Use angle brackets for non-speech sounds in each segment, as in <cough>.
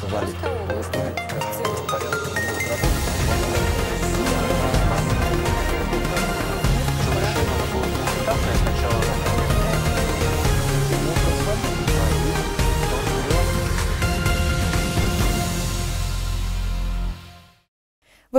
Тогда называли.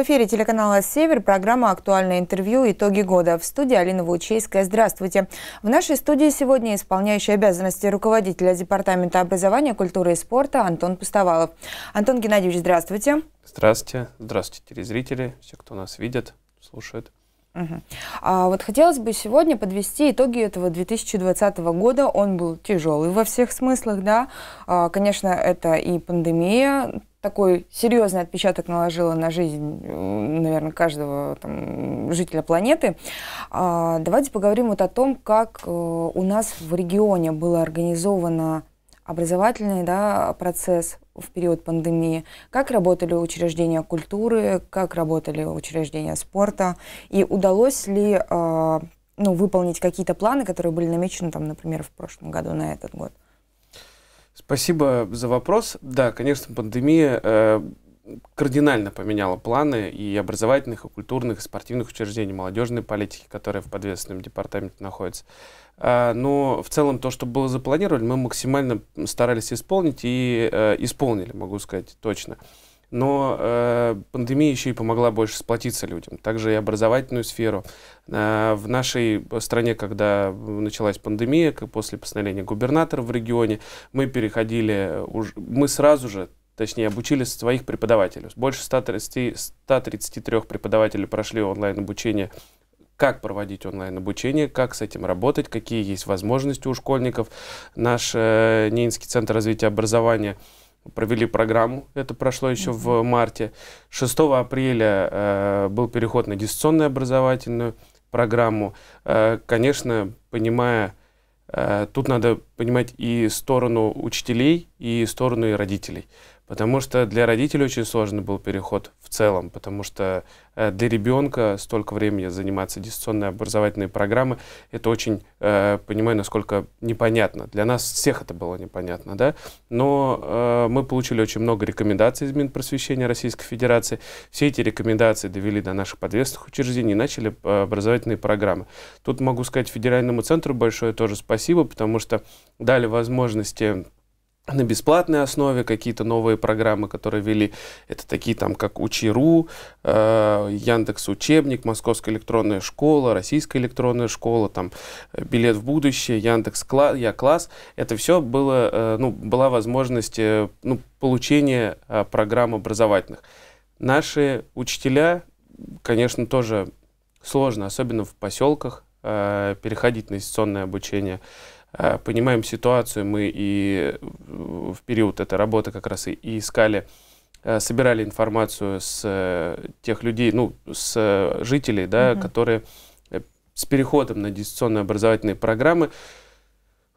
В эфире телеканала «Север» программа «Актуальное интервью. Итоги года». В студии Алина Вучейская. Здравствуйте. В нашей студии сегодня исполняющий обязанности руководителя Департамента образования, культуры и спорта Антон Пустовалов. Антон Геннадьевич, здравствуйте. Здравствуйте. Здравствуйте, телезрители, все, кто нас видит, слушает. Угу. А вот хотелось бы сегодня подвести итоги этого 2020 года. Он был тяжелый во всех смыслах, да. А, конечно, это и пандемия, такой серьезный отпечаток наложила на жизнь, наверное, каждого там, жителя планеты. А, давайте поговорим вот о том, как э, у нас в регионе было организовано образовательный да, процесс в период пандемии, как работали учреждения культуры, как работали учреждения спорта, и удалось ли э, ну, выполнить какие-то планы, которые были намечены, там, например, в прошлом году на этот год? Спасибо за вопрос. Да, конечно, пандемия э, кардинально поменяла планы и образовательных, и культурных, и спортивных учреждений, молодежной политики, которая в подвесном департаменте находится. А, но в целом то, что было запланировано, мы максимально старались исполнить и э, исполнили, могу сказать точно но э, пандемия еще и помогла больше сплотиться людям, также и образовательную сферу. Э, в нашей стране, когда началась пандемия, как после постановления губернатора в регионе, мы переходили, уж, мы сразу же точнее, обучили своих преподавателей. Больше 130, 133 преподавателей прошли онлайн-обучение как проводить онлайн-обучение, как с этим работать, какие есть возможности у школьников. Наш э, Нинский центр развития образования – провели программу, это прошло еще mm -hmm. в марте. 6 апреля э, был переход на дистанционную образовательную программу. Э, конечно, понимая, э, тут надо понимать и сторону учителей, и сторону родителей. Потому что для родителей очень сложный был переход в целом, потому что э, для ребенка столько времени заниматься дистанционной образовательной программой, это очень, э, понимаю, насколько непонятно. Для нас всех это было непонятно, да? Но э, мы получили очень много рекомендаций из Минпросвещения Российской Федерации. Все эти рекомендации довели до наших подвесных учреждений и начали образовательные программы. Тут могу сказать Федеральному центру большое тоже спасибо, потому что дали возможности на бесплатной основе какие-то новые программы, которые вели. Это такие там, как Учи.ру, э, Яндекс Учебник, Московская электронная школа, Российская электронная школа, там э, Билет в будущее, Яндекс Класс, Я Класс. Это все было, э, ну, была возможность ну, получения программ образовательных. Наши учителя, конечно, тоже сложно, особенно в поселках, переходить на дистанционное обучение. Э, понимаем ситуацию, мы и э, в период этой работы как раз и, искали, э, собирали информацию с тех людей, ну, с жителей, да, угу. которые с переходом на дистанционные образовательные программы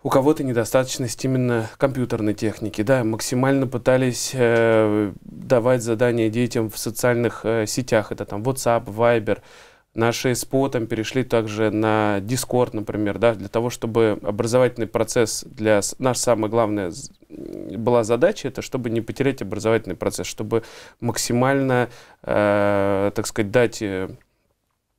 у кого-то недостаточность именно компьютерной техники, да, максимально пытались э, давать задания детям в социальных э, сетях, это там WhatsApp, Viber, Наши с потом перешли также на Discord, например, да, для того, чтобы образовательный процесс для наш самая главная была задача, это чтобы не потерять образовательный процесс, чтобы максимально, э, так сказать, дать э,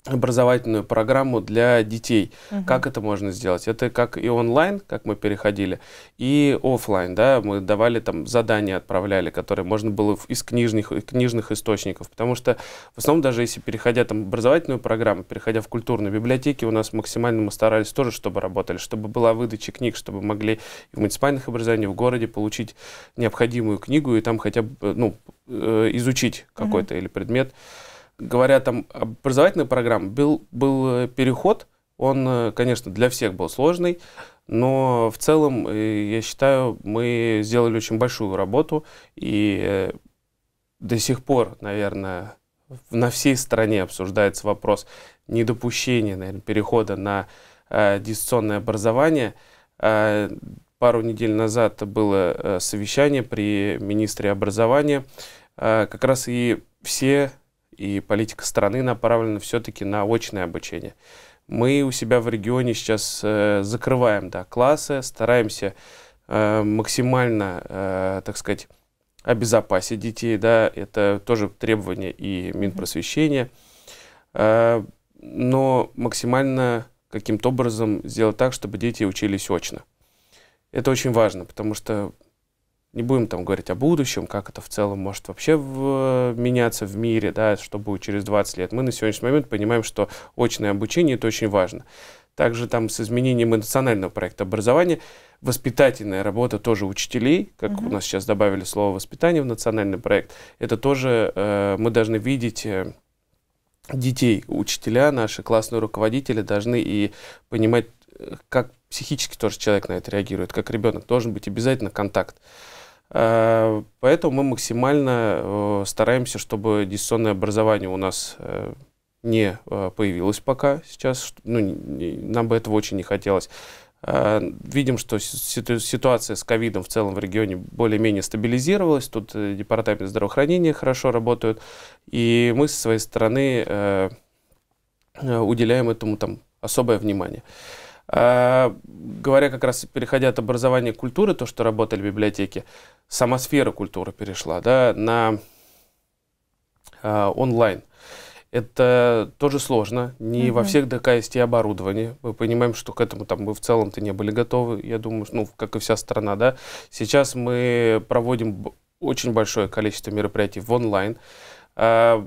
образовательную программу для детей. Угу. Как это можно сделать? Это как и онлайн, как мы переходили, и офлайн, да, мы давали там задания, отправляли, которые можно было из книжных, э, книжных источников, потому что в основном даже если переходя там образовательную программу, переходя в культурные библиотеки, у нас максимально мы старались тоже, чтобы работали, чтобы была выдача книг, чтобы могли в муниципальных образованиях в городе получить необходимую книгу и там хотя бы, э, ну, э, изучить какой-то угу. или предмет говоря там образовательной программа, был, был э, переход, он, э, конечно, для всех был сложный, но в целом, э, я считаю, мы сделали очень большую работу, и до сих пор, наверное, на всей стране обсуждается вопрос недопущения, наверное, перехода на э, дистанционное образование. Э, пару недель назад было э, совещание при министре образования. Э, как раз и все и политика страны направлена все-таки на очное обучение. Мы у себя в регионе сейчас э, закрываем да, классы, стараемся э, максимально, э, так сказать, обезопасить детей. Да, это тоже требование и Минпросвещения. Э, но максимально каким-то образом сделать так, чтобы дети учились очно. Это очень важно, потому что не будем там говорить о будущем, как это в целом может вообще в, э, меняться в мире, да, что будет через 20 лет. Мы на сегодняшний момент понимаем, что очное обучение – это очень важно. Также там с изменением национального проекта образования воспитательная работа тоже учителей, как угу. у нас сейчас добавили слово «воспитание» в национальный проект, это тоже э, мы должны видеть э, детей, учителя наши, классные руководители должны и понимать, э, как психически тоже человек на это реагирует, как ребенок. Должен быть обязательно контакт. Э, поэтому мы максимально э, стараемся, чтобы дистанционное образование у нас э, не появилось пока сейчас. Ну, нам бы этого очень не хотелось. Видим, что ситуация с ковидом в целом в регионе более-менее стабилизировалась. Тут департамент здравоохранения хорошо работает, И мы со своей стороны уделяем этому там особое внимание. Э, говоря как раз, переходя от образования к культуре, то, что работали в библиотеке, сама сфера культуры перешла да, на а, онлайн. Это тоже сложно. Не mm-hmm. во всех ДК есть и оборудование. Мы понимаем, что к этому там мы в целом-то не были готовы. Я думаю, ну, как и вся страна, да. Сейчас мы проводим очень большое количество мероприятий в онлайн. Uh, а,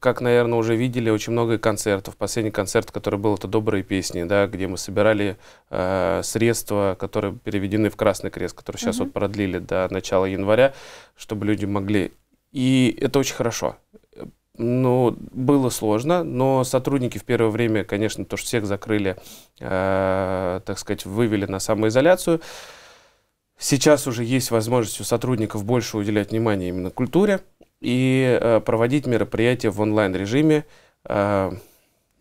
как, наверное, уже видели, очень много концертов. Последний концерт, который был, это «Добрые песни», да, где мы собирали э, средства, которые переведены в «Красный крест», которые сейчас угу. вот продлили до начала января, чтобы люди могли. И это очень хорошо. Ну, было сложно, но сотрудники в первое время, конечно, то, что всех закрыли, э, так сказать, вывели на самоизоляцию. Сейчас уже есть возможность у сотрудников больше уделять внимание именно культуре и э, проводить мероприятия в онлайн-режиме. Э,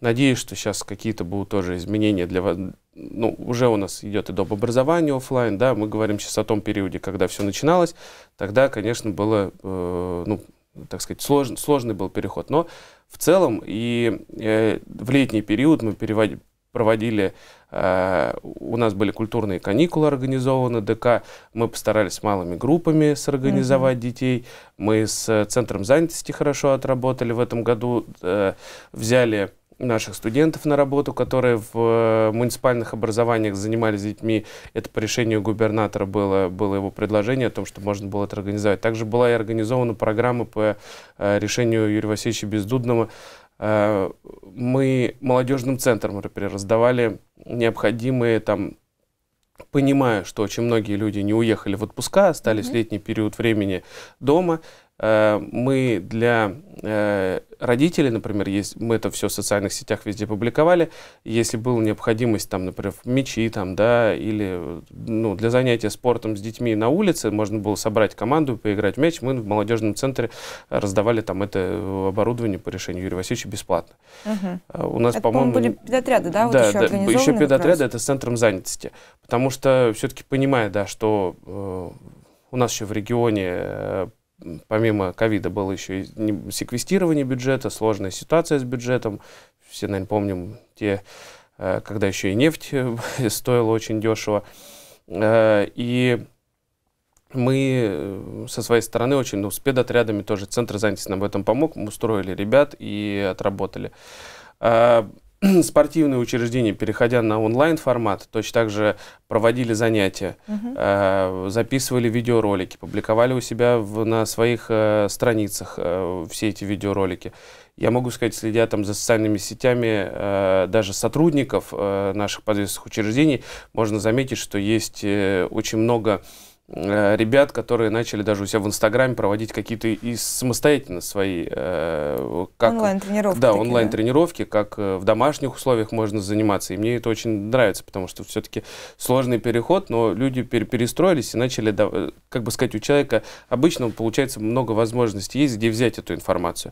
надеюсь, что сейчас какие-то будут тоже изменения для вас. Ну, уже у нас идет и доп. образование офлайн, да, мы говорим сейчас о том периоде, когда все начиналось. Тогда, конечно, было, э, ну, так сказать, сложный, сложный был переход. Но в целом и в летний период мы перевод, проводили, э, у нас были культурные каникулы организованы, ДК, мы постарались с малыми группами сорганизовать mm-hmm. детей, мы с э, Центром занятости хорошо отработали, в этом году э, взяли наших студентов на работу, которые в муниципальных образованиях занимались детьми. Это по решению губернатора было, было его предложение о том, что можно было это организовать. Также была и организована программа по решению Юрия Васильевича Бездудного Э, мы молодежным центрам, например, раздавали необходимые там понимая, что очень многие люди не уехали в отпуска, остались mm-hmm. летний период времени дома, Э, мы для э, родителей, например, есть, мы это все в социальных сетях везде публиковали, если была необходимость, там, например, в мечи там, да, или ну, для занятия спортом с детьми на улице, можно было собрать команду, поиграть в мяч, мы в молодежном центре раздавали там это э, оборудование по решению Юрия Васильевича бесплатно. Угу. У нас, по-моему... По были педотряды, да, вот да, еще да, еще педотряды, это с центром занятости, потому что все-таки понимая, да, что у нас еще в регионе помимо ковида было еще и секвестирование бюджета, сложная ситуация с бюджетом. Все, наверное, помним те, э, когда еще и нефть э, <laughs> стоила очень дешево. Э, и мы со своей стороны очень, ну, с педотрядами тоже Центр занятости нам в этом помог, мы устроили ребят и отработали. <clears throat> спортивные учреждения, переходя на онлайн-формат, точно так же проводили занятия, угу. э, записывали видеоролики, публиковали у себя в, на своих э, страницах э, все эти видеоролики. Я могу сказать, следя там за социальными сетями э, даже сотрудников э, наших подвесных учреждений, можно заметить, что есть э, очень много... Э, ребят, которые начали даже у себя в Инстаграме проводить какие-то и самостоятельно свои э, онлайн-тренировки. Да, онлайн-тренировки, да? как э, в домашних условиях можно заниматься. И мне это очень нравится, потому что все-таки сложный переход, но люди пер перестроились и начали, как бы сказать, у человека обычно получается много возможностей есть, где взять эту информацию.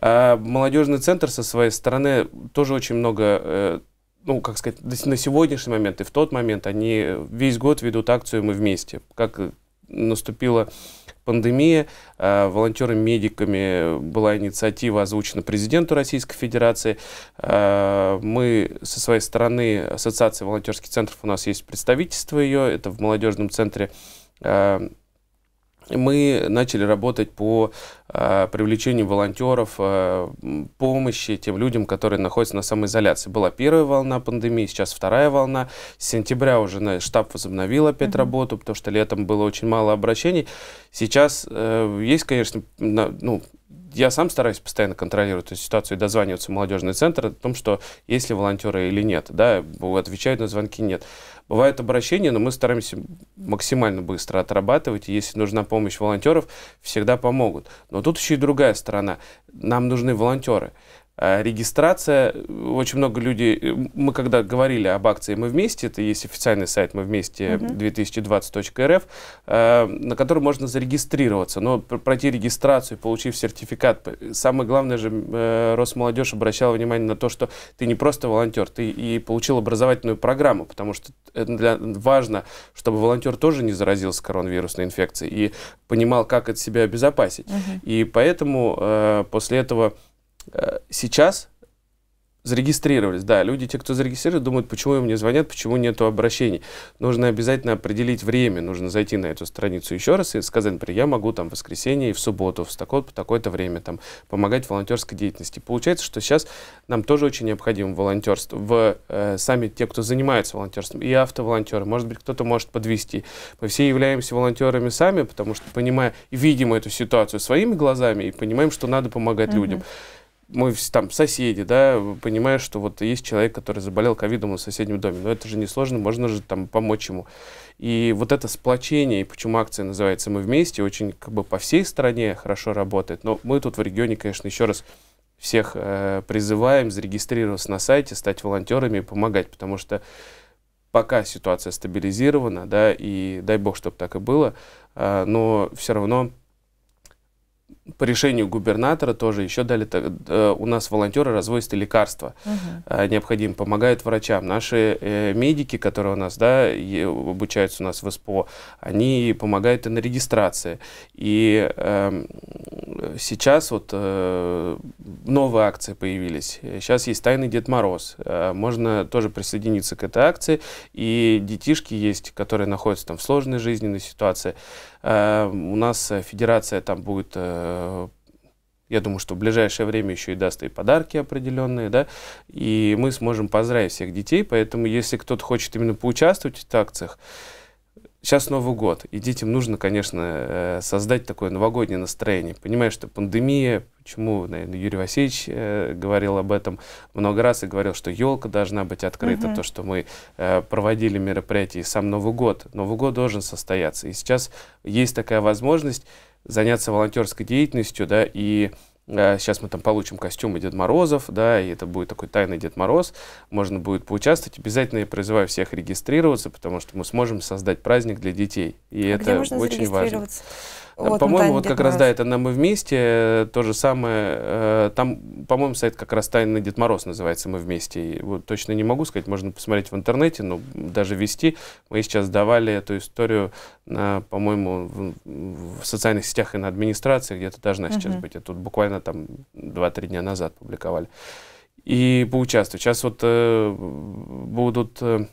А молодежный центр со своей стороны тоже очень много ну, как сказать, на сегодняшний момент и в тот момент они весь год ведут акцию «Мы вместе». Как э, наступила пандемия, э, волонтерами-медиками была инициатива озвучена президенту Российской Федерации. Э, мы со своей стороны, Ассоциация волонтерских центров, у нас есть представительство ее, это в молодежном центре мы начали работать по э, привлечению волонтеров, э, помощи тем людям, которые находятся на самоизоляции. Была первая волна пандемии, сейчас вторая волна. С сентября уже на штаб возобновил опять mm-hmm. работу, потому что летом было очень мало обращений. Сейчас э, есть, конечно, на, ну, я сам стараюсь постоянно контролировать эту ситуацию и дозваниваться в молодежный центр о том, что есть ли волонтеры или нет, да, отвечают на звонки, нет. Бывают обращения, но мы стараемся максимально быстро отрабатывать, и если нужна помощь волонтеров, всегда помогут. Но тут еще и другая сторона. Нам нужны волонтеры. Э, регистрация. Очень много людей... Э, мы когда говорили об акции «Мы вместе», это есть официальный сайт «Мы вместе 2020.рф», э, на который можно зарегистрироваться. Но пройти регистрацию, получив сертификат... Самое главное же, Росмолодежь обращала внимание на то, что ты не просто волонтер, ты и получил образовательную программу, потому что для, важно, чтобы волонтер тоже не заразился коронавирусной инфекцией и понимал, как от себя обезопасить. Угу. И поэтому после этого Э, сейчас зарегистрировались, да, люди, те, кто зарегистрировали, думают, почему им не звонят, почему нету обращений. Нужно обязательно определить время, нужно зайти на эту страницу еще раз и сказать, например, я могу там в воскресенье и в субботу в такое, такое-то время там помогать в волонтерской деятельности. Получается, что сейчас нам тоже очень необходимо волонтерство, в, э, сами те, кто занимается волонтерством, и автоволонтеры, может быть, кто-то может подвести. Мы все являемся волонтерами сами, потому что понимая видим эту ситуацию своими глазами и понимаем, что надо помогать mm-hmm. людям мой там соседи, да, понимаешь, что вот есть человек, который заболел ковидом в соседнем доме, но это же несложно, можно же там помочь ему. И вот это сплочение, и почему акция называется «Мы вместе», очень как бы по всей стране хорошо работает. Но мы тут в регионе, конечно, еще раз всех э, призываем зарегистрироваться на сайте, стать волонтерами и помогать, потому что пока ситуация стабилизирована, да, и дай бог, чтобы так и было, э, но все равно по решению губернатора тоже еще дали, э, у нас волонтеры развозят лекарства, угу. э, помогают врачам. Наши э, медики, которые у нас, да, обучаются у нас в СПО, они помогают и на регистрации. И э, сейчас вот э, новые акции появились. Сейчас есть «Тайный Дед Мороз». Э, можно тоже присоединиться к этой акции. И детишки есть, которые находятся там в сложной жизненной ситуации. Э, у нас э, федерация там будет... Э, Э, я думаю, что в ближайшее время еще и даст и подарки определенные, да, и мы сможем поздравить всех детей, поэтому если кто-то хочет именно поучаствовать в акциях, сейчас Новый год, и детям нужно, конечно, э, создать такое новогоднее настроение. Понимаешь, что пандемия, почему, наверное, Юрий Васильевич э, говорил об этом много раз и говорил, что елка должна быть открыта, угу. то, что мы проводили мероприятия, и сам Новый год. Новый год должен состояться. И сейчас есть такая возможность заняться волонтерской деятельностью, да, и э, Сейчас мы там получим костюмы Дед Морозов, да, и это будет такой тайный Дед Мороз. Можно будет поучаствовать. Обязательно я призываю всех регистрироваться, потому что мы сможем создать праздник для детей. И а это где можно очень важно. Э, вот, ну по-моему, вот как Мороз. раз, да, это на «Мы вместе», э, то же самое, э, там, по-моему, сайт как раз «Тайный Дед Мороз» называется «Мы вместе». И, вот, точно не могу сказать, можно посмотреть в интернете, но даже вести. Мы сейчас давали эту историю, на, по-моему, в, в социальных сетях и на администрации, где-то должна угу. сейчас быть. Это тут буквально там 2-3 дня назад публиковали. И поучаствовать. Сейчас вот э, будут... Э,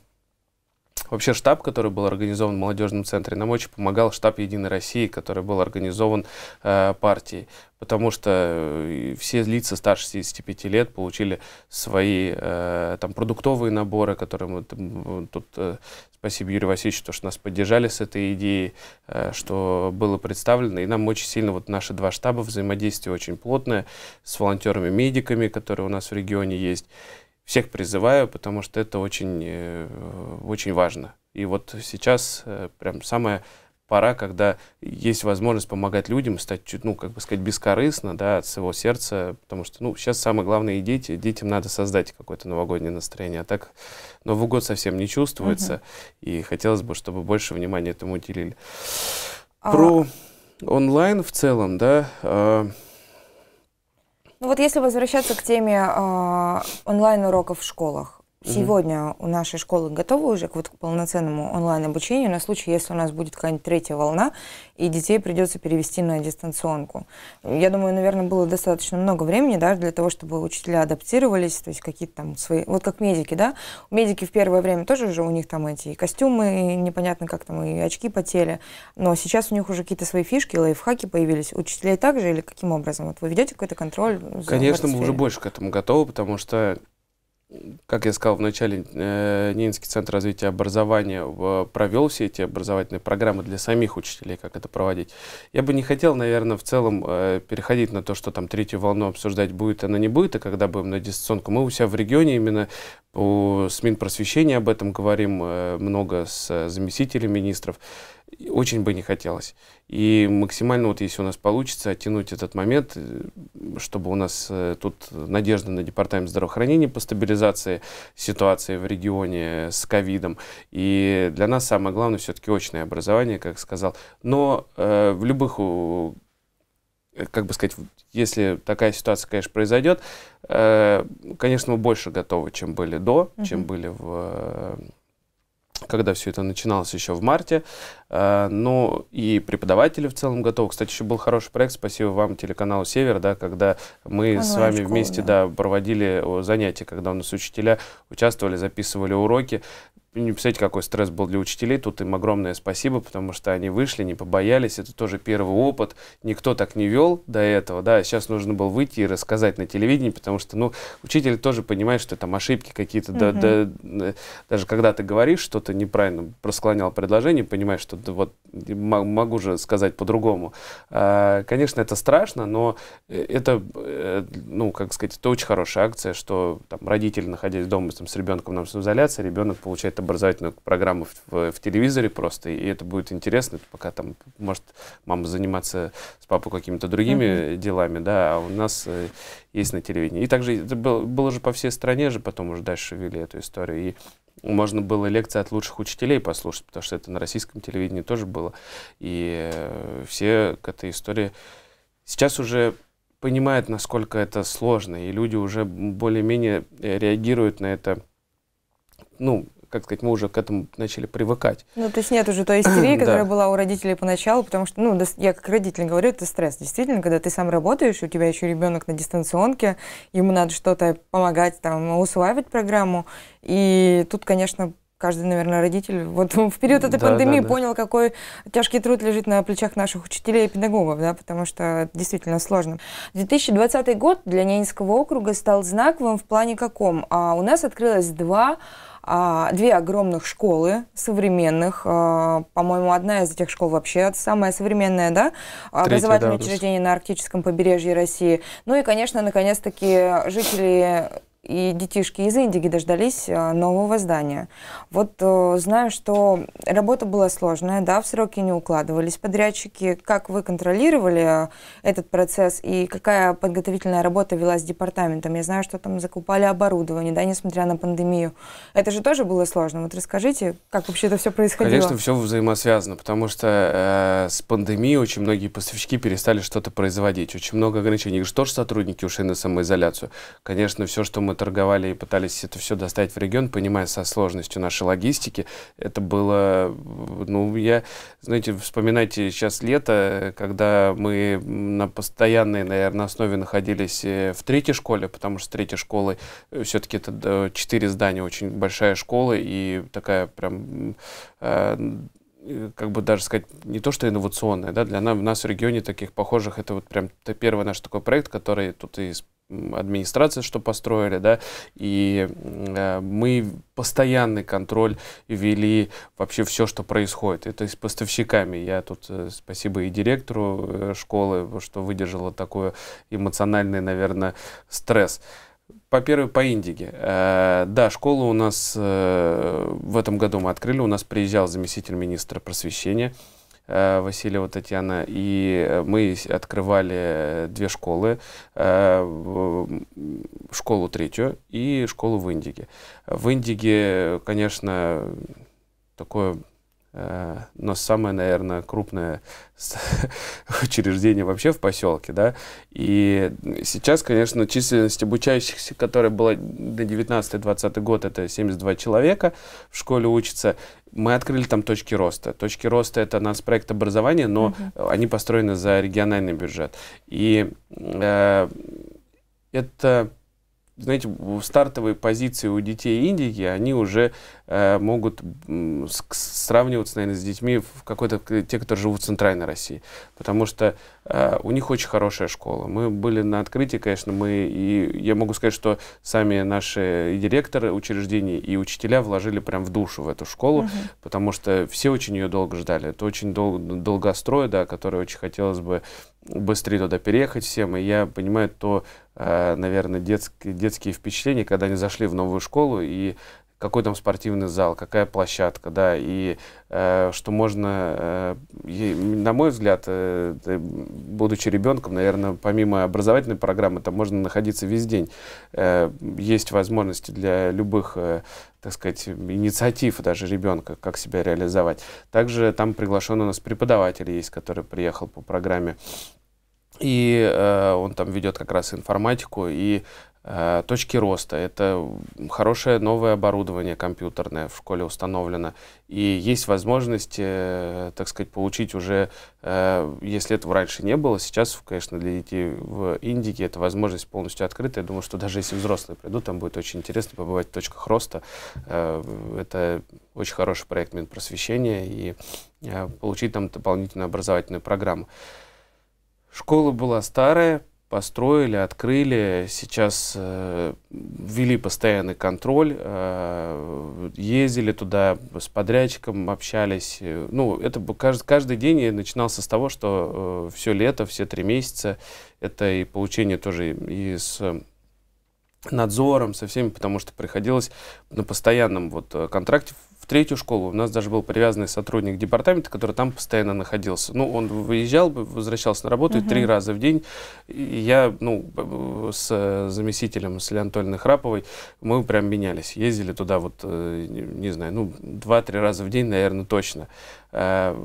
Вообще штаб, который был организован в молодежном центре, нам очень помогал штаб «Единой России», который был организован э, партией, потому что э, все лица старше 65 лет получили свои э, там, продуктовые наборы, которые мы там, э, тут... Э, спасибо Юрию Васильевичу, то, что нас поддержали с этой идеей, э, что было представлено. И нам очень сильно вот наши два штаба взаимодействие очень плотное с волонтерами-медиками, которые у нас в регионе есть всех призываю, потому что это очень, э, очень важно. И вот сейчас э, прям самая пора, когда есть возможность помогать людям, стать чуть, ну, как бы сказать, бескорыстно, да, от своего сердца, потому что, ну, сейчас самое главное и дети, детям надо создать какое-то новогоднее настроение, а так Новый год совсем не чувствуется, угу. и хотелось бы, чтобы больше внимания этому уделили. А... Про онлайн в целом, да, э, ну вот если возвращаться к теме э, онлайн-уроков в школах, Сегодня у нашей школы готовы уже к, вот, к полноценному онлайн-обучению на случай, если у нас будет какая-нибудь третья волна, и детей придется перевести на дистанционку. Я думаю, наверное, было достаточно много времени да, для того, чтобы учителя адаптировались, то есть какие-то там свои... Вот как медики, да? Медики в первое время тоже уже у них там эти костюмы, непонятно как там, и очки потели, но сейчас у них уже какие-то свои фишки, лайфхаки появились. Учителей также или каким образом? Вот вы ведете какой-то контроль? За Конечно, мы уже больше к этому готовы, потому что как я сказал в начале, э, Ненецкий центр развития образования э, провел все эти образовательные программы для самих учителей, как это проводить. Я бы не хотел, наверное, в целом э, переходить на то, что там третью волну обсуждать будет она не будет, а когда будем на дистанционку. Мы у себя в регионе именно у СМИ просвещения об этом говорим много с заместителями министров очень бы не хотелось. И максимально, вот если у нас получится, оттянуть этот момент, э, чтобы у нас э, тут надежда на департамент здравоохранения по стабилизации ситуации в регионе э, с ковидом. И для нас самое главное все-таки очное образование, как сказал. Но э, в любых как бы сказать, если такая ситуация, конечно, произойдет, э, конечно, мы больше готовы, чем были до, mm-hmm. чем были в когда все это начиналось еще в марте. Э, ну и преподаватели в целом готовы. Кстати, еще был хороший проект, спасибо вам, телеканал «Север», да, когда мы Онлайн с вами школу, вместе да. Да, проводили занятия, когда у нас учителя участвовали, записывали уроки. Не представляете, какой стресс был для учителей. Тут им огромное спасибо, потому что они вышли, не побоялись. Это тоже первый опыт. Никто так не вел до этого. Да, сейчас нужно было выйти и рассказать на телевидении, потому что, ну, учитель тоже понимает, что там ошибки какие-то. Угу. Да, да, э, даже когда ты говоришь что-то неправильно, просклонял предложение, понимаешь, что тут вот могу же сказать по-другому. А, конечно, это страшно, но э, это, э, ну, как сказать, это очень хорошая акция, что там, родители, находясь дома там, с ребенком на самоизоляции, ребенок получает образовательную программу в, в телевизоре просто, и это будет интересно, пока там может мама заниматься с папой какими-то другими mm-hmm. делами, да, а у нас э, есть на телевидении. И также это было, было же по всей стране же, потом уже дальше вели эту историю. И можно было лекции от лучших учителей послушать, потому что это на российском телевидении тоже было. И э, все к этой истории сейчас уже понимают, насколько это сложно, и люди уже более-менее э, реагируют на это, ну, как сказать, мы уже к этому начали привыкать. Ну, то есть нет уже той истерии, <clears throat> которая да. была у родителей поначалу, потому что, ну, я как родитель говорю, это стресс. Действительно, когда ты сам работаешь, у тебя еще ребенок на дистанционке, ему надо что-то помогать, там, усваивать программу. И тут, конечно, каждый, наверное, родитель вот в период этой да, пандемии да, да. понял, какой тяжкий труд лежит на плечах наших учителей и педагогов, да, потому что это действительно сложно. 2020 год для Ненецкого округа стал знаковым в плане каком? А у нас открылось два а, две огромных школы современных. А, по-моему, одна из этих школ вообще самая современная, да? А, Третья, Образовательное да, учреждение на арктическом побережье России. Ну и, конечно, наконец-таки жители и детишки из Индии дождались э, нового здания. Вот э, знаю, что работа была сложная, да, в сроки не укладывались подрядчики. Как вы контролировали э, этот процесс и какая подготовительная работа велась департаментом? Я знаю, что там закупали оборудование, да, несмотря на пандемию. Это же тоже было сложно. Вот расскажите, как вообще это все происходило? Конечно, все взаимосвязано, потому что э, с пандемией очень многие поставщики перестали что-то производить, очень много ограничений. Что же сотрудники ушли на самоизоляцию? Конечно, все, что мы торговали и пытались это все доставить в регион, понимая со сложностью нашей логистики. Это было, ну, я, знаете, вспоминайте сейчас лето, когда мы на постоянной, наверное, основе находились э, в третьей школе, потому что с третьей школы э, все-таки это э, четыре здания, очень большая школа и такая прям как бы даже сказать, не то что инновационная, да, для нас, у нас в регионе таких похожих, это вот прям это первый наш такой проект, который тут и администрация, что построили, да, и э, мы постоянный контроль вели вообще все, что происходит. Это с поставщиками. Я тут э, спасибо и директору э, школы, что выдержала такой эмоциональный, наверное, стресс. по первой по Индиге. Э, да, школу у нас э, в этом году мы открыли. У нас приезжал заместитель министра просвещения. Э, Васильева Татьяна, и э, мы открывали э, две школы, школу третью и школу в Индиге. В Индиге, конечно, такое Э, но самое, наверное, крупное <laughs> учреждение вообще в поселке, да. И сейчас, конечно, численность обучающихся, которая была до 19-20 год, это 72 человека в школе учатся. Мы открыли там точки роста. Точки роста это нас проект образования, но угу. они построены за региональный бюджет. И э, это знаете, стартовые позиции у детей Индии, они уже Э, могут сравниваться, наверное, с детьми в какой-то те, которые живут в центральной России, потому что э, у них очень хорошая школа. Мы были на открытии, конечно, мы и я могу сказать, что сами наши и директоры учреждений и учителя вложили прям в душу в эту школу, угу. потому что все очень ее долго ждали. Это очень дол долгострой, да, который очень хотелось бы быстрее туда переехать всем. И я понимаю то, э, наверное, детские, детские впечатления, когда они зашли в новую школу, и какой там спортивный зал, какая площадка, да, и э, что можно, э, на мой взгляд, э, будучи ребенком, наверное, помимо образовательной программы, там можно находиться весь день. Э, есть возможности для любых, э, так сказать, инициатив даже ребенка, как себя реализовать. Также там приглашен у нас преподаватель есть, который приехал по программе. И э, он там ведет как раз информатику, и Э, точки роста. Это хорошее новое оборудование компьютерное в школе установлено. И есть возможность, э, так сказать, получить уже, э, если этого раньше не было, сейчас, конечно, для детей в Индике эта возможность полностью открыта. Я думаю, что даже если взрослые придут, там будет очень интересно побывать в точках роста. Это очень хороший проект Минпросвещения и получить там дополнительную образовательную программу. Школа была старая, построили, открыли, сейчас э, ввели постоянный контроль, э, ездили туда с подрядчиком, общались. Э, ну, это каждый, каждый день я начинался с того, что э, все лето, все три месяца, это и получение тоже и с надзором, со всеми, потому что приходилось на постоянном вот э, контракте третью школу. У нас даже был привязанный сотрудник департамента, который там постоянно находился. Ну, он выезжал, возвращался на работу Uh -huh. три раза в день. И я, ну, с э, заместителем, с Леонтольной Храповой, мы прям менялись. Ездили туда вот, э, не знаю, ну, два-три раза в день, наверное, точно. Э,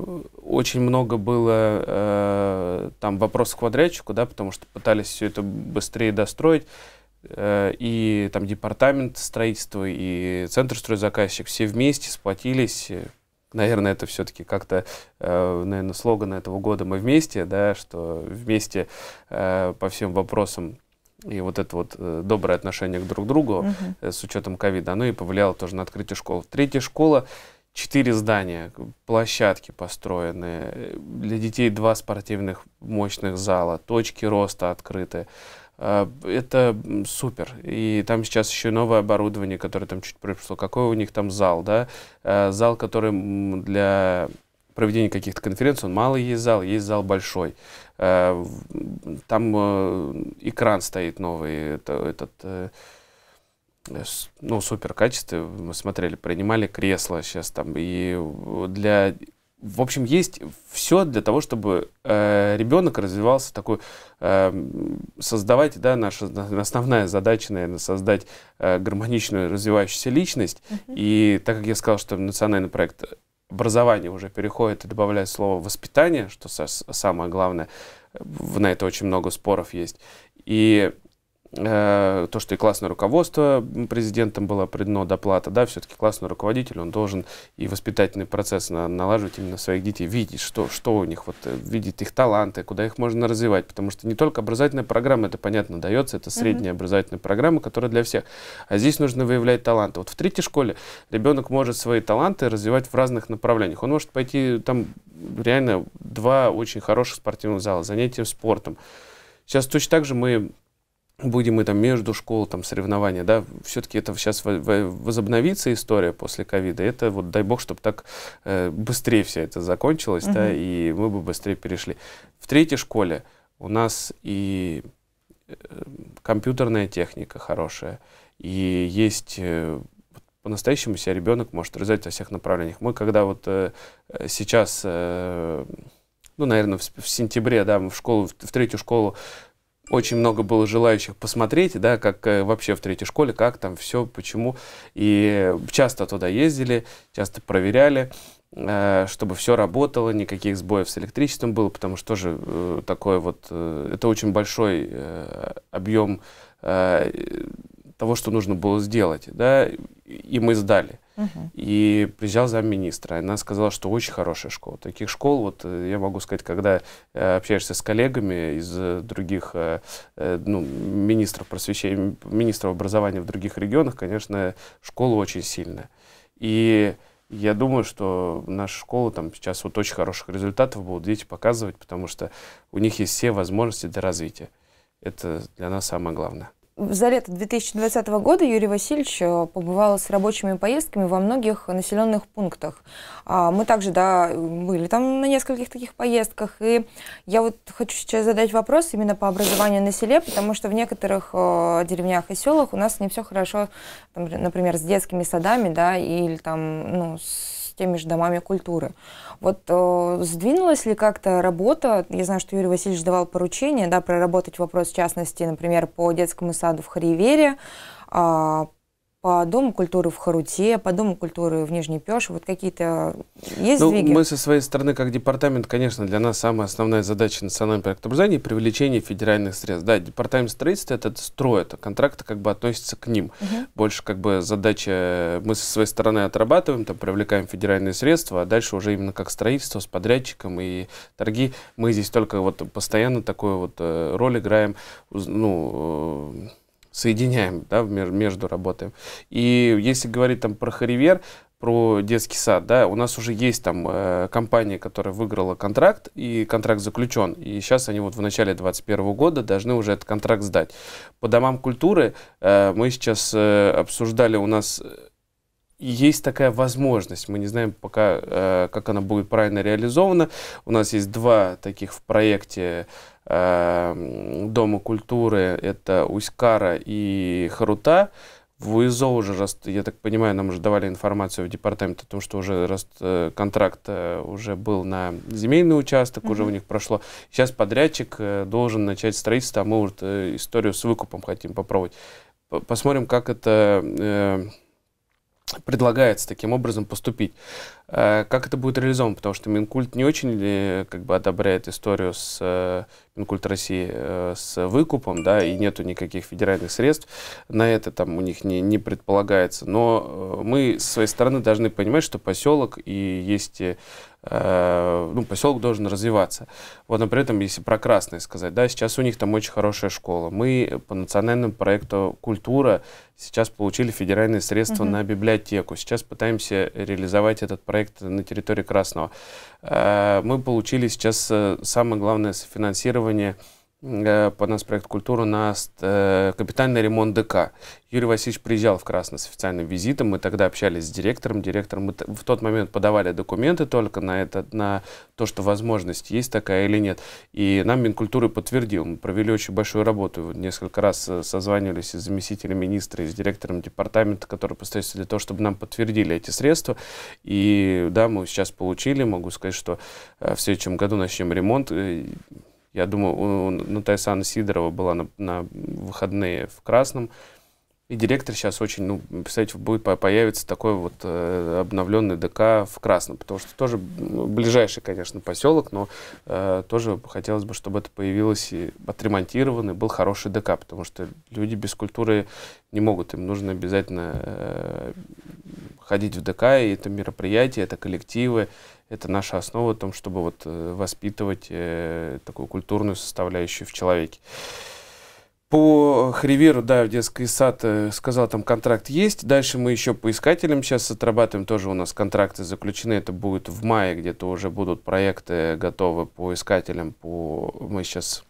очень много было там вопросов к подрядчику, да, потому что пытались все это быстрее достроить. Э, и там департамент строительства, и центр стройзаказчик все вместе сплотились. Э, наверное, это все-таки как-то, э, наверное, слоган этого года «Мы вместе», да, что вместе по всем вопросам и вот это вот доброе отношение к друг другу Uh-huh. с учетом ковида, оно и повлияло тоже на открытие школ. Третья школа, четыре здания, площадки построены, для детей два спортивных мощных зала, точки роста открыты. Э, это супер. И там сейчас еще новое оборудование, которое там чуть пришло. Какой у них там зал, да? Э, зал, который для проведения каких-то конференций, он малый есть зал, есть зал большой. Э, там экран стоит новый, это, этот ну, супер качество. Мы смотрели, принимали кресло сейчас там. И для в общем, есть все для того, чтобы э, ребенок развивался такой, э, создавать, да, наша основная задача, наверное, создать э, гармоничную развивающуюся личность. Uh-huh. И так как я сказал, что национальный проект образования уже переходит и добавляет слово воспитание, что со- самое главное, на это очень много споров есть. И э, то, что и классное руководство президентом было определено доплата, да, все-таки классный руководитель, он должен и воспитательный процесс на, налаживать именно своих детей, видеть, что, что у них, вот, э, видеть их таланты, куда их можно развивать, потому что не только образовательная программа, это понятно, дается, это средняя mm-hmm. образовательная программа, которая для всех, а здесь нужно выявлять таланты. Вот в третьей школе ребенок может свои таланты развивать в разных направлениях, он может пойти там реально два очень хороших спортивных зала, занятия спортом, Сейчас точно так же мы будем мы там между школ, там соревнования, да, все-таки это сейчас возобновится история после ковида, это вот дай бог, чтобы так э, быстрее все это закончилось, угу. да, и мы бы быстрее перешли. В третьей школе у нас и э, компьютерная техника хорошая, и есть э, по-настоящему себя ребенок может развивать во всех направлениях. Мы когда вот э, сейчас, э, ну, наверное, в, в сентябре, да, мы в школу, в, в третью школу очень много было желающих посмотреть, да, как э, вообще в третьей школе, как там все, почему. И часто туда ездили, часто проверяли, э, чтобы все работало, никаких сбоев с электричеством было, потому что тоже э, такое вот, это очень большой объем того, что нужно было сделать, да, и мы сдали. Угу. И приезжал замминистра, она сказала, что очень хорошая школа. Таких школ, вот э, я могу сказать, когда э, общаешься с коллегами из э, других ну, министров просвещения, министров образования в других регионах, конечно, школа очень сильная. И я думаю, что наша школа там сейчас вот очень хороших результатов будут дети показывать, потому что у них есть все возможности для развития. Это для нас самое главное. За лето 2020 года Юрий Васильевич э, побывал с рабочими поездками во многих населенных пунктах. А мы также да, были там на нескольких таких поездках. И я вот хочу сейчас задать вопрос именно по образованию на селе, потому что в некоторых э, деревнях и селах у нас не все хорошо, например, с детскими садами да, или там, ну, с университете между домами культуры. Вот э, сдвинулась ли как-то работа? Я знаю, что Юрий Васильевич давал поручение да, проработать вопрос, в частности, например, по детскому саду в Харивере, э, по Дому культуры в Харуте, по Дому культуры в Нижней Пеше? Вот какие-то э, есть ну, двиги? Мы со своей стороны, как департамент, конечно, для нас самая основная задача национального проекта образования – привлечение федеральных средств. Да, департамент строительства – это строит, а контракты как бы относятся к ним. Угу. Больше как бы задача э, мы со своей стороны отрабатываем, там привлекаем федеральные средства, а дальше уже именно как строительство с подрядчиком и торги. Мы здесь только вот постоянно такую вот э, роль играем, ну, соединяем, да, между работаем. И если говорить там про Харивер, про детский сад, да, у нас уже есть там э, компания, которая выиграла контракт, и контракт заключен, и сейчас они вот в начале 2021 года должны уже этот контракт сдать. По домам культуры э, мы сейчас э, обсуждали, у нас э, есть такая возможность. Мы не знаем пока, э, как она будет правильно реализована. У нас есть два таких в проекте э, Дома культуры. Это усть и Харута. В УИЗО уже, раз, я так понимаю, нам уже давали информацию в департамент о том, что уже раз, э, контракт э, уже был на земельный участок, mm-hmm. уже у них прошло. Сейчас подрядчик э, должен начать строительство, а мы вот историю с выкупом хотим попробовать. Посмотрим, как это... Э, предлагается таким образом поступить. Э, как это будет реализовано? Потому что Минкульт не очень как бы, одобряет историю с э, Минкульт России э, с выкупом, да, и нету никаких федеральных средств. На это там у них не, не предполагается. Но мы с своей стороны должны понимать, что поселок и есть ну, поселок должен развиваться. Вот, например, там, если про Красное сказать, да, сейчас у них там очень хорошая школа. Мы по национальному проекту «Культура» сейчас получили федеральные средства угу. на библиотеку. Сейчас пытаемся реализовать этот проект проект на территории Красного. Э, мы получили сейчас э, самое главное софинансирование – Э, По нас проект «Культура» на э, капитальный ремонт ДК. Юрий Васильевич приезжал в Красно с официальным визитом, мы тогда общались с директором. Директор, мы в тот момент подавали документы только на, это, на то, что возможность есть такая или нет. И нам Минкультуры подтвердил. Мы провели очень большую работу. Несколько раз э, созванивались с заместителем министра, и с директором департамента, который постоянно для того, чтобы нам подтвердили эти средства. И да, мы сейчас получили. Могу сказать, что в следующем году начнем ремонт я думаю, у Натайсана ну, Сидорова была на, на выходные в Красном. И директор сейчас очень, ну, представляете, будет появиться такой вот э, обновленный ДК в Красном, потому что тоже ну, ближайший, конечно, поселок, но э, тоже хотелось бы, чтобы это появилось и отремонтированный, был хороший ДК, потому что люди без культуры не могут, им нужно обязательно э, ходить в ДК, и это мероприятия, это коллективы, это наша основа в том, чтобы вот э, воспитывать э, такую культурную составляющую в человеке. По Хривиру, да, в детский сад э, сказал, там контракт есть. Дальше мы еще поискателям сейчас отрабатываем. Тоже у нас контракты заключены. Это будет в мае, где-то уже будут проекты готовы по искателям. По... Мы сейчас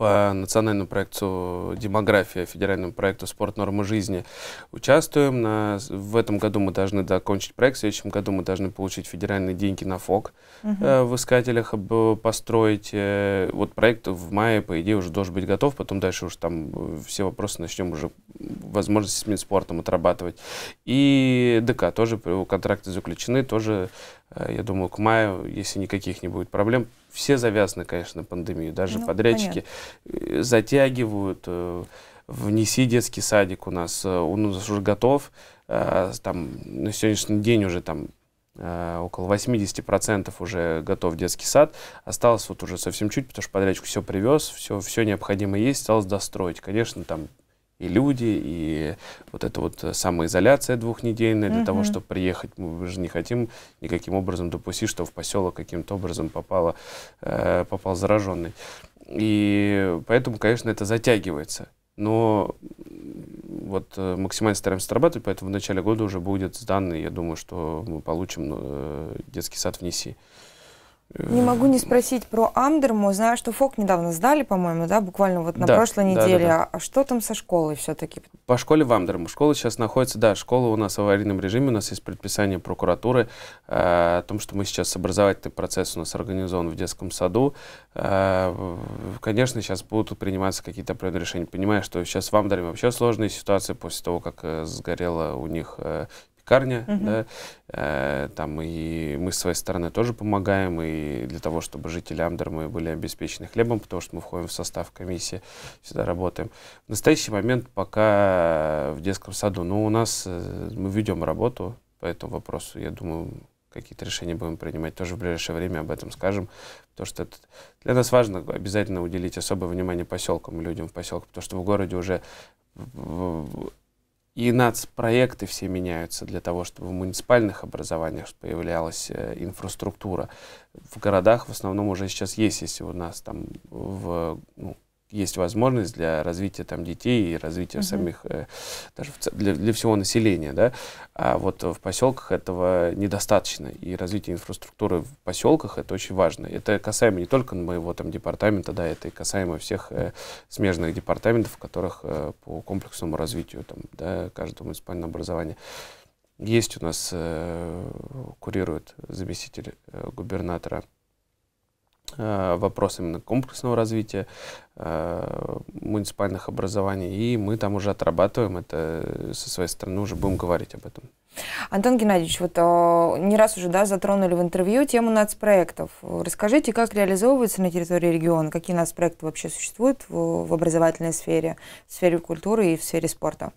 по национальному проекту «Демография», федеральному проекту «Спорт. Нормы жизни» участвуем. На, в этом году мы должны закончить проект, в следующем году мы должны получить федеральные деньги на ФОК угу. э, в искателях построить. Э, вот проект в мае, по идее, уже должен быть готов, потом дальше уже там э, все вопросы начнем уже возможности с Минспортом отрабатывать. И ДК тоже, контракты заключены, тоже э, я думаю, к маю, если никаких не будет проблем, все завязаны, конечно, на пандемию, даже ну, подрядчики. Понятно. Э, затягивают. Э, внеси детский садик у нас, э, он у нас уже готов. Там на сегодняшний день уже там около 80% уже готов детский сад. Осталось вот уже совсем чуть, потому что подрядчик все привез, все, все необходимое есть, осталось достроить. Конечно, там и люди, и вот эта вот самоизоляция двухнедельная угу. для того, чтобы приехать. Мы же не хотим никаким образом допустить, что в поселок каким-то образом попало, э, попал зараженный. И поэтому, конечно, это затягивается. Но вот э, максимально стараемся зарабатывать, поэтому в начале года уже будет сданный, я думаю, что мы получим ну, э, детский сад в НИСИ. Не э, могу не спросить про Амдерму. Знаю, что ФОК недавно сдали, по-моему, да, буквально вот на да, прошлой неделе. Да, да. А что там со школой все-таки? По школе в Амдерму. Школа сейчас находится, да, школа у нас в аварийном режиме, у нас есть предписание прокуратуры э, о том, что мы сейчас образовательный процесс у нас организован в детском саду. Э, конечно, сейчас будут приниматься какие-то определенные решения. Понимаю, что сейчас в Амдерме вообще сложная ситуация после того, как э, сгорела у них э, пекарня, угу. да, э, там и мы с своей стороны тоже помогаем, и для того, чтобы жители Амдермы были обеспечены хлебом, потому что мы входим в состав комиссии, всегда работаем. В настоящий момент пока в детском саду, но у нас э, мы ведем работу по этому вопросу, я думаю, какие-то решения будем принимать. Тоже в ближайшее время об этом скажем. Потому что это для нас важно обязательно уделить особое внимание поселкам, людям в поселках, потому что в городе уже и нацпроекты все меняются для того, чтобы в муниципальных образованиях появлялась э, инфраструктура. В городах в основном уже сейчас есть, если у нас там в ну, есть возможность для развития там детей и развития угу. самих э, даже для, для всего населения, да, а вот в поселках этого недостаточно и развитие инфраструктуры в поселках это очень важно. Это касаемо не только моего там департамента, да, это и касаемо всех э, смежных департаментов, в которых э, по комплексному развитию там, да, каждого муниципального образования. Есть у нас э, курирует заместитель э, губернатора Э, вопрос именно комплексного развития э, муниципальных образований, и мы там уже отрабатываем это со своей стороны, уже будем говорить об этом. Антон Геннадьевич, вот о, э, не раз уже да, затронули в интервью тему нацпроектов. Расскажите, как реализовываются на территории региона, какие нацпроекты вообще существуют в, в образовательной сфере, в сфере культуры и в сфере спорта?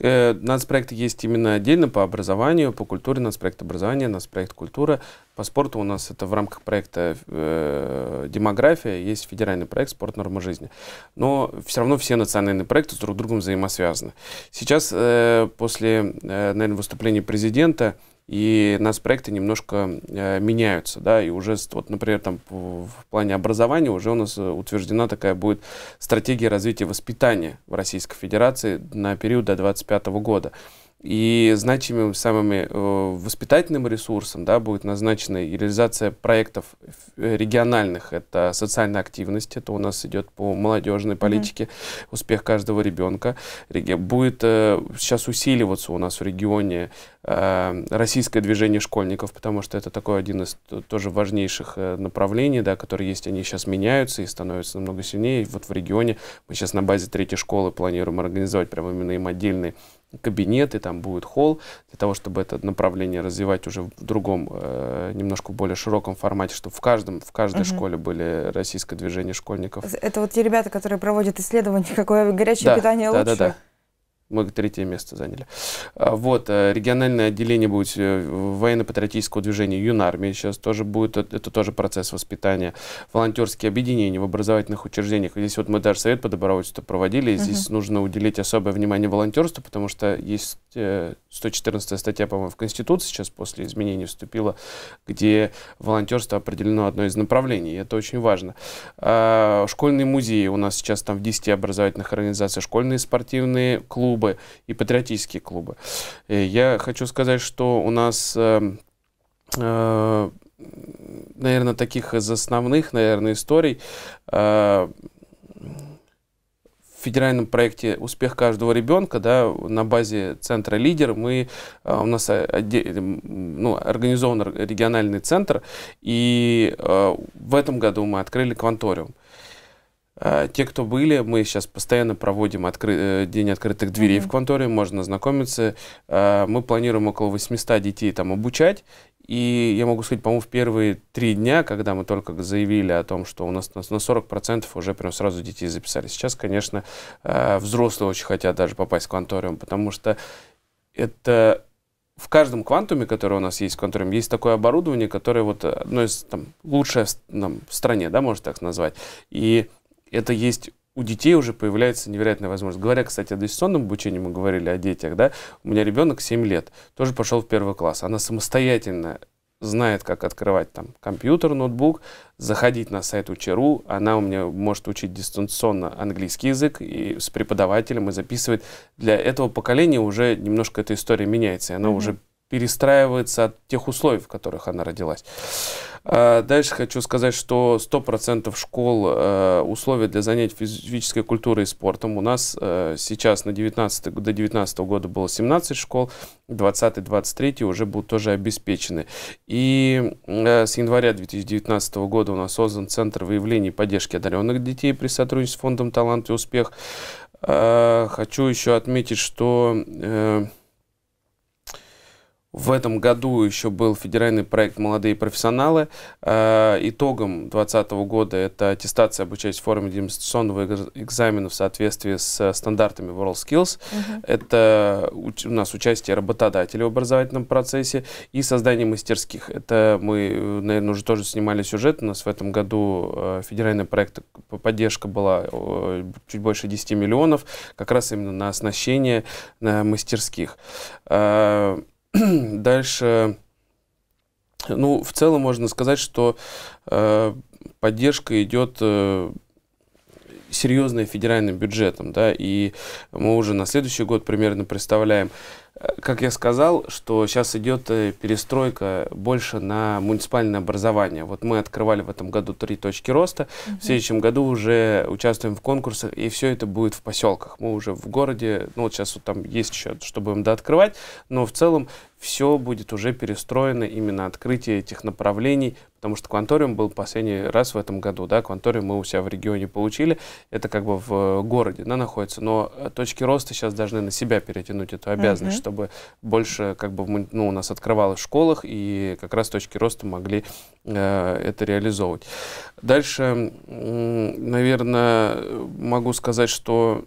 Э, Нацпроекты есть именно отдельно по образованию, по культуре, нацпроект образования, нацпроект культура. По спорту у нас это в рамках проекта э, «Демография» есть федеральный проект «Спорт. Норма жизни». Но все равно все национальные проекты друг другом взаимосвязаны. Сейчас, э, после, э, наверное, выступления президента, и нас проекты немножко э, меняются, да, и уже, вот, например, там в плане образования уже у нас э, утверждена такая будет стратегия развития воспитания в Российской Федерации на период до 2025 года. И значимым самыми э, воспитательным ресурсом да, будет назначена и реализация проектов э, региональных. Это социальная активность, это у нас идет по молодежной политике, mm-hmm. успех каждого ребенка. Будет э, сейчас усиливаться у нас в регионе российское движение школьников, потому что это такой один из тоже важнейших направлений, да, которые есть, они сейчас меняются и становятся намного сильнее. вот в регионе мы сейчас на базе третьей школы планируем организовать прямо именно им отдельный кабинет, и там будет холл, для того, чтобы это направление развивать уже в другом, э, немножко более широком формате, чтобы в, каждом, в каждой угу. школе были российское движение школьников. Это вот те ребята, которые проводят исследования, <laughs> какое горячее да, питание да, лучше. Да, да, да. Мы третье место заняли. А, вот, э, региональное отделение будет э, военно-патриотического движения Юнармии. Сейчас тоже будет, э, это тоже процесс воспитания. Волонтерские объединения в образовательных учреждениях. Здесь вот мы даже совет по добровольству проводили. здесь угу. нужно уделить особое внимание волонтерству, потому что есть 114 статья, по-моему, в Конституции сейчас после изменений вступила, где волонтерство определено одно из направлений. И это очень важно. А, школьные музеи у нас сейчас там в 10 образовательных организациях, школьные спортивные клубы, клубы и патриотические клубы. Э, я хочу сказать, что у нас эм, э, наверное, таких из основных, наверное, историй э, в федеральном проекте «Успех каждого ребенка» да, на базе центра «Лидер» мы, у нас ну, организован региональный центр, и в этом году мы открыли «Кванториум». Э, те, кто были, мы сейчас постоянно проводим откры... Э, день открытых дверей mm-hmm. в Кванторе, можно знакомиться. Э, мы планируем около 800 детей там обучать. И я могу сказать, по-моему, в первые три дня, когда мы только заявили о том, что у нас на 40% уже прям сразу детей записали. Сейчас, конечно, взрослые очень хотят даже попасть в Кванториум, потому что это в каждом квантуме, который у нас есть в квантуме, есть такое оборудование, которое вот одно из там, лучшее там, в стране, да, можно так назвать. И это есть у детей уже появляется невероятная возможность. Говоря, кстати, о дистанционном обучении, мы говорили о детях, да, у меня ребенок 7 лет, тоже пошел в первый класс. Она самостоятельно знает, как открывать там компьютер, ноутбук, заходить на сайт учеру. Она у меня может учить дистанционно английский язык и с преподавателем и записывать. Для этого поколения уже немножко эта история меняется, и она mm-hmm. уже перестраивается от тех условий, в которых она родилась. А, дальше хочу сказать, что 100% школ э, условия для занятий физической культурой и спортом. У нас э, сейчас на 19, до 2019 года было 17 школ, 20-23 уже будут тоже обеспечены. И э, с января 2019 года у нас создан Центр выявления и поддержки одаренных детей при сотрудничестве с Фондом «Талант и успех». Хочу еще отметить, что в этом году еще был федеральный проект «Молодые профессионалы». Э, итогом 2020 года это аттестация обучаясь в форме демонстрационного экзамена в соответствии с стандартами WorldSkills. Угу. Это у нас участие работодателей в образовательном процессе и создание мастерских. Это мы, наверное, уже тоже снимали сюжет. У нас в этом году э, федеральный проект поддержка была чуть больше 10 миллионов, как раз именно на оснащение на мастерских. Э, <clears throat> Дальше, ну, в целом можно сказать, что э, поддержка идет э, серьезная федеральным бюджетом, да, и мы уже на следующий год примерно представляем, как я сказал, что сейчас идет э, перестройка больше на муниципальное образование. Вот мы открывали в этом году три точки роста, угу. в следующем году уже участвуем в конкурсах, и все это будет в поселках. Мы уже в городе, ну вот сейчас вот там есть еще, что будем дооткрывать, но в целом все будет уже перестроено именно открытие этих направлений, потому что кванториум был последний раз в этом году, да, кванториум мы у себя в регионе получили, это как бы в э, городе, да, находится, но э, точки роста сейчас должны на себя перетянуть эту обязанность, угу. чтобы чтобы больше как бы ну, у нас открывалось в школах, и как раз точки роста могли э, это реализовывать. Дальше, наверное, могу сказать, что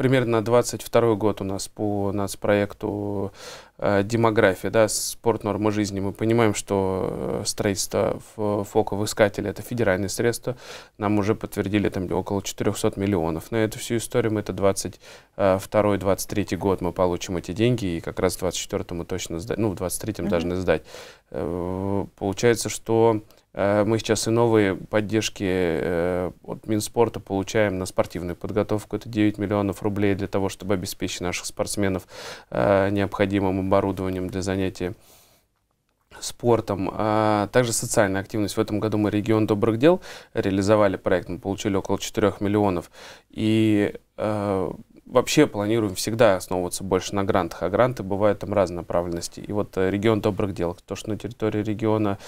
примерно 22 год у нас по нацпроекту э, демография, да, спорт, нормы жизни. Мы понимаем, что э, строительство фоков искателя это федеральные средства. Нам уже подтвердили там около 400 миллионов. На эту всю историю мы это 22-23 э, год мы получим эти деньги, и как раз в 24 мы точно сдать, ну, в 23 mm-hmm. должны сдать. Э, получается, что Э, мы сейчас и новые поддержки э, от Минспорта получаем на спортивную подготовку. Это 9 миллионов рублей для того, чтобы обеспечить наших спортсменов э, необходимым оборудованием для занятия спортом, а, также социальная активность. В этом году мы «Регион добрых дел» реализовали проект, мы получили около 4 миллионов. И вообще планируем всегда основываться больше на грантах, а гранты бывают там разной направленности. И вот «Регион добрых дел», то, что на территории региона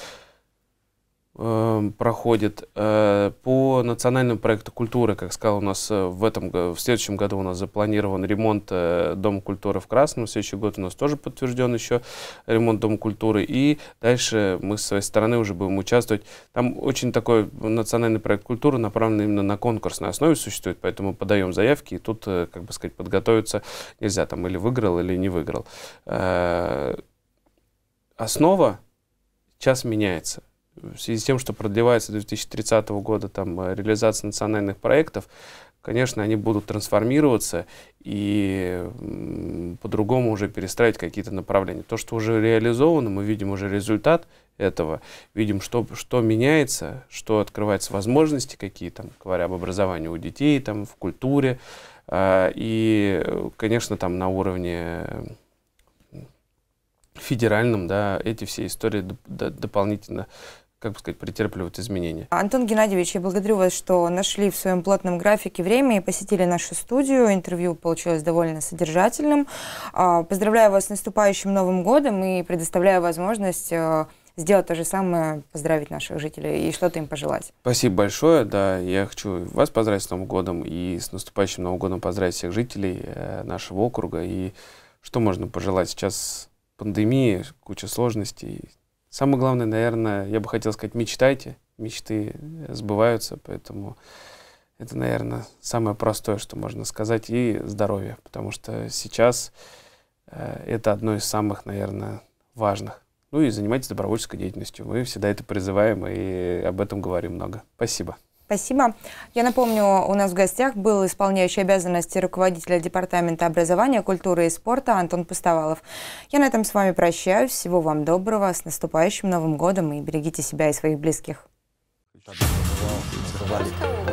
Эм, проходит э, по национальному проекту культуры, как сказал у нас э, в этом в следующем году у нас запланирован ремонт э, дома культуры в Красном, в следующий год у нас тоже подтвержден еще ремонт дома культуры и дальше мы с своей стороны уже будем участвовать. Там очень такой национальный проект культуры направлен именно на конкурсной основе существует, поэтому подаем заявки и тут, как бы сказать, подготовиться нельзя там или выиграл или не выиграл. Основа сейчас меняется в связи с тем, что продлевается до 2030 года там, э, реализация национальных проектов, конечно, они будут трансформироваться и по-другому уже перестраивать какие-то направления. То, что уже реализовано, мы видим уже результат этого, видим, что, что меняется, что открываются возможности какие, там, говоря об образовании у детей, там, в культуре, а, и, конечно, там на уровне федеральном, да, эти все истории дополнительно как бы сказать, претерпливают изменения. Антон Геннадьевич, я благодарю вас, что нашли в своем плотном графике время и посетили нашу студию. Интервью получилось довольно содержательным. А, поздравляю вас с наступающим Новым годом и предоставляю возможность а, сделать то же самое, поздравить наших жителей и что-то им пожелать. Спасибо большое, да, я хочу вас поздравить с Новым годом и с наступающим Новым годом поздравить всех жителей э, нашего округа. И что можно пожелать? Сейчас пандемии, куча сложностей, Самое главное, наверное, я бы хотел сказать, мечтайте, мечты э, сбываются, поэтому это, наверное, самое простое, что можно сказать, и здоровье, потому что сейчас э, это одно из самых, наверное, важных. Ну и занимайтесь добровольческой деятельностью. Мы всегда это призываем и об этом говорим много. Спасибо. Спасибо. Я напомню, у нас в гостях был исполняющий обязанности руководителя Департамента образования, культуры и спорта Антон Пустовалов. Я на этом с вами прощаюсь. Всего вам доброго, с наступающим Новым годом и берегите себя и своих близких. Thank